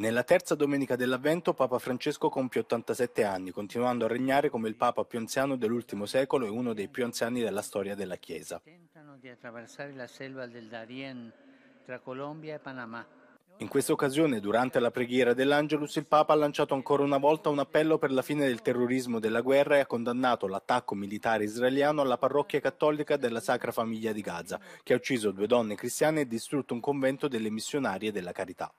Nella terza domenica dell'Avvento Papa Francesco compie 87 anni, continuando a regnare come il Papa più anziano dell'ultimo secolo e uno dei più anziani della storia della Chiesa. In questa occasione, durante la preghiera dell'Angelus, il Papa ha lanciato ancora una volta un appello per la fine del terrorismo della guerra e ha condannato l'attacco militare israeliano alla parrocchia cattolica della Sacra Famiglia di Gaza, che ha ucciso due donne cristiane e distrutto un convento delle missionarie della carità.